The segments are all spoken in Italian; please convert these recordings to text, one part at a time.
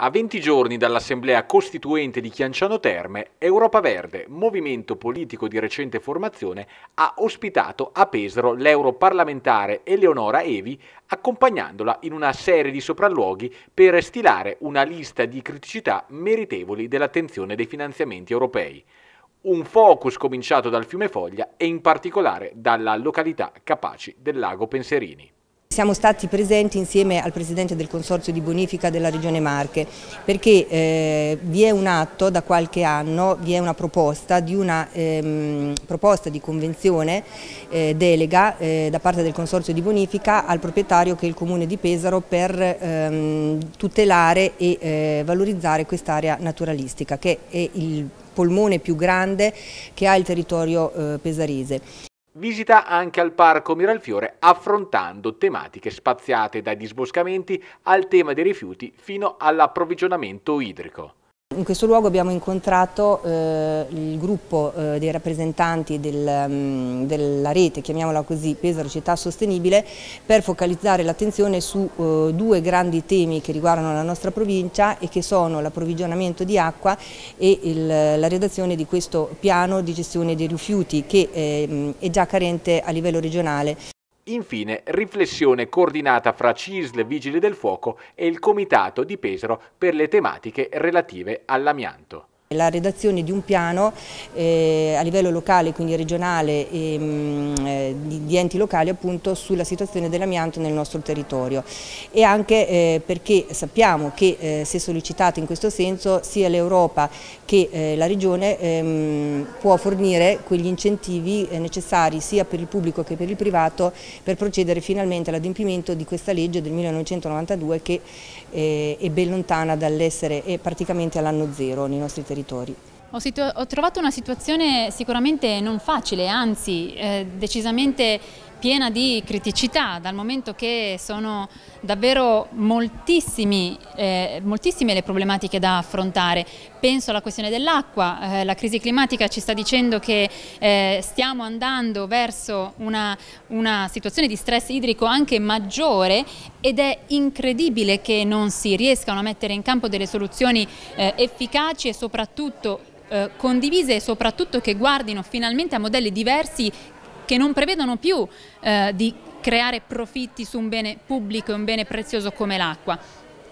A 20 giorni dall'Assemblea Costituente di Chianciano Terme, Europa Verde, movimento politico di recente formazione, ha ospitato a Pesaro l'europarlamentare Eleonora Evi, accompagnandola in una serie di sopralluoghi per stilare una lista di criticità meritevoli dell'attenzione dei finanziamenti europei. Un focus cominciato dal fiume Foglia e in particolare dalla località Capaci del lago Penserini. Siamo stati presenti insieme al Presidente del Consorzio di Bonifica della Regione Marche perché eh, vi è un atto da qualche anno, vi è una proposta di una ehm, proposta di convenzione eh, delega eh, da parte del Consorzio di Bonifica al proprietario che è il Comune di Pesaro per ehm, tutelare e eh, valorizzare quest'area naturalistica che è il polmone più grande che ha il territorio eh, pesarese visita anche al Parco Miralfiore affrontando tematiche spaziate dai disboscamenti al tema dei rifiuti fino all'approvvigionamento idrico. In questo luogo abbiamo incontrato eh, il gruppo eh, dei rappresentanti del, mh, mm, della rete, chiamiamola così, Pesaro Città Sostenibile, per focalizzare l'attenzione su eh, due grandi temi che riguardano la nostra provincia e che sono l'approvvigionamento di acqua e il, la redazione di questo piano di gestione dei rifiuti che mh, eh, mm, è già carente a livello regionale. Infine, riflessione coordinata fra CISL Vigili del Fuoco e il Comitato di Pesaro per le tematiche relative all'amianto. La redazione di un piano eh, a livello locale, quindi regionale e mh, mm, eh, di, di, enti locali appunto sulla situazione dell'amianto nel nostro territorio e anche eh, perché sappiamo che eh, se sollecitato in questo senso sia l'Europa che eh, la regione ehm, può fornire quegli incentivi eh, necessari sia per il pubblico che per il privato per procedere finalmente all'adempimento di questa legge del 1992 che è ben lontana dall'essere praticamente all'anno zero nei nostri territori territori. Ho, ho, trovato una situazione sicuramente non facile, anzi eh, decisamente piena di criticità dal momento che sono davvero eh, moltissime le problematiche da affrontare. Penso alla questione dell'acqua, eh, la crisi climatica ci sta dicendo che eh, stiamo andando verso una, una situazione di stress idrico anche maggiore ed è incredibile che non si riescano a mettere in campo delle soluzioni eh, efficaci e soprattutto eh, condivise e soprattutto che guardino finalmente a modelli diversi che non prevedono più eh, di creare profitti su un bene pubblico e un bene prezioso come l'acqua.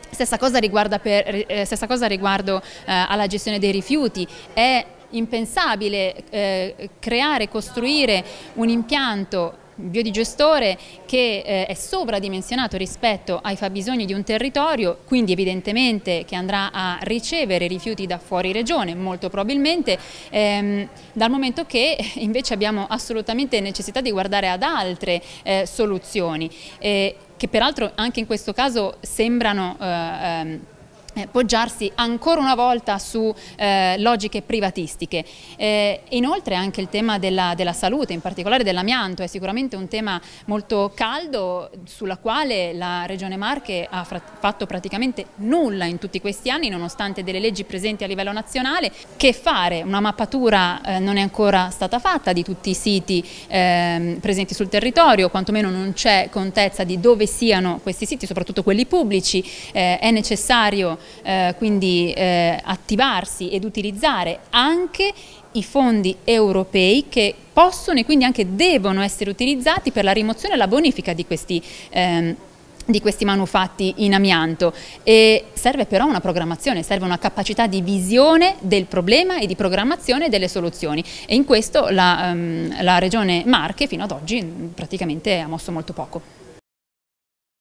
Stessa cosa, per, eh, stessa cosa riguardo eh, alla gestione dei rifiuti, è impensabile eh, creare e costruire un impianto biodigestore che eh, è sovradimensionato rispetto ai fabbisogni di un territorio, quindi evidentemente che andrà a ricevere rifiuti da fuori regione, molto probabilmente, ehm, dal momento che invece abbiamo assolutamente necessità di guardare ad altre eh, soluzioni, eh, che peraltro anche in questo caso sembrano... Eh, ehm, eh, poggiarsi ancora una volta su eh, logiche privatistiche. Eh, inoltre anche il tema della, della salute, in particolare dell'amianto, è sicuramente un tema molto caldo sulla quale la Regione Marche ha fatto praticamente nulla in tutti questi anni, nonostante delle leggi presenti a livello nazionale. Che fare? Una mappatura eh, non è ancora stata fatta di tutti i siti ehm, presenti sul territorio, quantomeno non c'è contezza di dove siano questi siti, soprattutto quelli pubblici. Eh, è necessario eh, quindi eh, attivarsi ed utilizzare anche i fondi europei che possono e quindi anche devono essere utilizzati per la rimozione e la bonifica di questi ehm, di questi manufatti in amianto e serve però una programmazione, serve una capacità di visione del problema e di programmazione delle soluzioni e in questo la, um, la regione Marche fino ad oggi praticamente ha mosso molto poco.